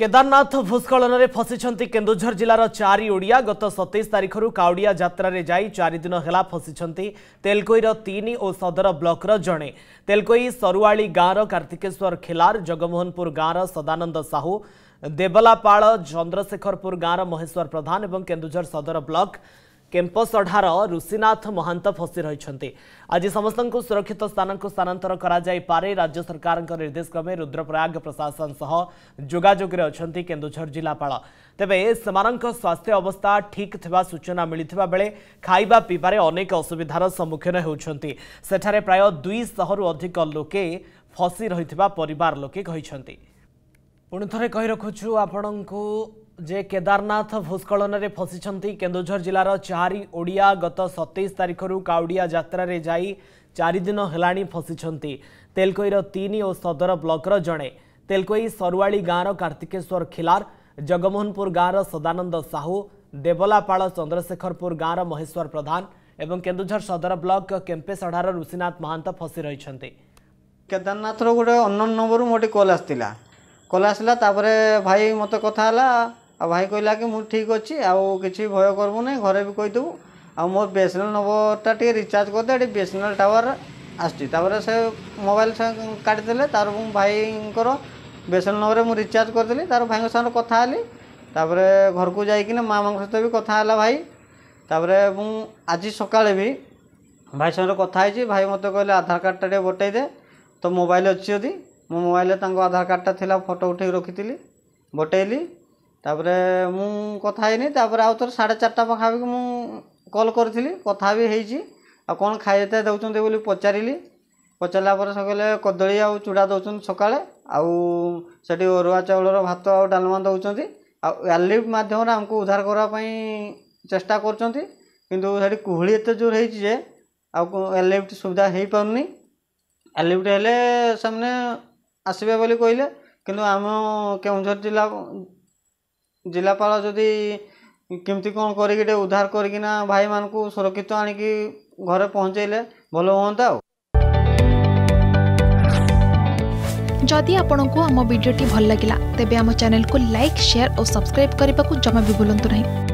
କେଦାରନାଥ ଭୂସ୍କଳନରେ ଫସିଛନ୍ତି କେନ୍ଦୁଝର ଜିଲ୍ଲାର ଚାରି ଓଡ଼ିଆ ଗତ ସତେଇଶ ତାରିଖରୁ କାଉଡ଼ିଆ ଯାତ୍ରାରେ ଯାଇ ଚାରିଦିନ ହେଲା ଫସିଛନ୍ତି ତେଲକୋଇର ତିନି ଓ ସଦର ବ୍ଲକର ଜଣେ ତେଲକୋଇ ସରୁଆଳି ଗାଁର କାର୍ତ୍ତିକେଶ୍ୱର ଖିଲାର ଜଗମୋହନପୁର ଗାଁର ସଦାନନ୍ଦ ସାହୁ ଦେବଲାପାଳ ଚନ୍ଦ୍ରଶେଖରପୁର ଗାଁର ମହେଶ୍ୱର ପ୍ରଧାନ ଏବଂ କେନ୍ଦୁଝର ସଦର ବ୍ଲକ कैंपस अढ़ार ऋषिनाथ महांत फसी रही आज समस्त को सुरक्षित स्थान को स्थानातर करपे राज्य सरकार निर्देश क्रमे रुद्रप्रयाग प्रशासन सह जोजोग अच्छा केन्दूर जिलापा तेब से स्वास्थ्य अवस्था ठीक थवा सूचना मिलता बेले खावा पीबारे अनेक असुविधार सम्मुखीन होती प्राय दुईश रु अधिक लोके फसी रही पर लोके पुणि कही रखु आपण को যে কেদারনাথ ভূস্খলনরে ফসিছন্তি কেন্দুঝর জেলার চারি ওড়িয়া গত সতেইশ তারিখর কাউড়িয়া যাত্রার যাই চারিদিন হেলানি ফসিছন্তি তেলকইর তিন ও সদর ব্লকর জণে তেলকই সরুয়াড়ি গাঁর কার্তিকেশ্বর খিলার জগমোহনপুর গাঁর সদানন্দ সাহু দেবলাপাড় চন্দ্রশেখরপুর গাঁর মহেশ্বর প্রধান এবং কেন্দুঝর সদর ব্লক কেম্পেসঢ়ার ঋষিনাথ মহান্ত ফসি রয়েছেন কেদারনাথর গোটে অন্য নম্বরু মোটি কল আসছিলা কল আসলা তাপরে ভাই মতো কথা হলা ଆଉ ଭାଇ କହିଲା କି ମୁଁ ଠିକ୍ ଅଛି ଆଉ କିଛି ଭୟ କରିବୁ ନାହିଁ ଘରେ ବି କହିଦେବୁ ଆଉ ମୋର ବି ଏସ୍ ଏନ୍ ଏଲ୍ ନମ୍ବରଟା ଟିକେ ରିଚାର୍ଜ କରିଦେ ଏଠି B S N L tower ଆସିଛି ତା'ପରେ ସେ ମୋବାଇଲ କାଟିଦେଲେ ତା'ର ମୁଁ ଭାଇଙ୍କର ବି ଏସ୍ ଏନ୍ ଏଲ୍ ନମ୍ବରରେ ମୁଁ ରିଚାର୍ଜ କରିଦେଲି ତା'ର ଭାଇଙ୍କ ସାଙ୍ଗରେ କଥା ହେଲି ତା'ପରେ ଘରକୁ ଯାଇକିନା ମାମାଙ୍କ ସହିତ ବି କଥା ହେଲା ଭାଇ ତା'ପରେ ମୁଁ ଆଜି ସକାଳେ ବି ଭାଇ ସାଙ୍ଗରେ କଥା ହେଇଛି ଭାଇ ମୋତେ କହିଲେ ଆଧାର କାର୍ଡ଼ଟା ଟିକେ ବଟାଇ ଦେ ତ ମୋବାଇଲ ଅଛି ଯଦି ମୋ ମୋବାଇଲରେ ତାଙ୍କ ଆଧାର କାର୍ଡ଼ଟା ଥିଲା ଫଟୋ ଉଠାଇକି ରଖିଥିଲି ବଟାଇଲି ତାପରେ ମୁଁ କଥା ହେଇନି ତାପରେ ଆଉ ଥରେ ସାଢ଼େ ଚାରିଟା ପାଖାପାଖି ମୁଁ କଲ୍ କରିଥିଲି କଥା ବି ହେଇଛି ଆଉ କ'ଣ ଖାଇବା ଦେଉଛନ୍ତି ବୋଲି ପଚାରିଲି ପଚାରିଲା ପରେ ସେ କହିଲେ କଦଳୀ ଆଉ ଚୁଡ଼ା ଦେଉଛନ୍ତି ସକାଳେ ଆଉ ସେଠି ଅରୁଆ ଚାଉଳର ଭାତ ଆଉ ଡାଲମା ଦେଉଛନ୍ତି ଆଉ ୱାର୍ଲିଫ୍ ମାଧ୍ୟମରେ ଆମକୁ ଉଦ୍ଧାର କରିବା ପାଇଁ ଚେଷ୍ଟା କରୁଛନ୍ତି କିନ୍ତୁ ସେଠି କୁହୁଳି ଏତେ ଜୋର ହେଇଛି ଯେ ଆଉ ୱାର୍ଲିଫ୍ଟ ସୁବିଧା ହେଇପାରୁନି ୱାର୍ଲିଫ୍ଟ ହେଲେ ସେମାନେ ଆସିବେ ବୋଲି କହିଲେ କିନ୍ତୁ ଆମ କେଉଁଝର ଜିଲ୍ଲା ଜିଲ୍ଲାପାଳ ଯଦି କେମିତି କ'ଣ କରିକି ଟିକେ ଉଦ୍ଧାର କରିକିନା ଭାଇମାନଙ୍କୁ ସୁରକ୍ଷିତ ଆଣିକି ଘରେ ପହଞ୍ଚାଇଲେ ଭଲ ହୁଅନ୍ତା ଆଉ ଯଦି ଆପଣଙ୍କୁ ଆମ ଭିଡ଼ିଓଟି ଭଲ ଲାଗିଲା ତେବେ ଆମ ଚ୍ୟାନେଲକୁ ଲାଇକ୍ ସେୟାର ଓ ସବସ୍କ୍ରାଇବ୍ କରିବାକୁ ଜମା ବି ଭୁଲନ୍ତୁ ନାହିଁ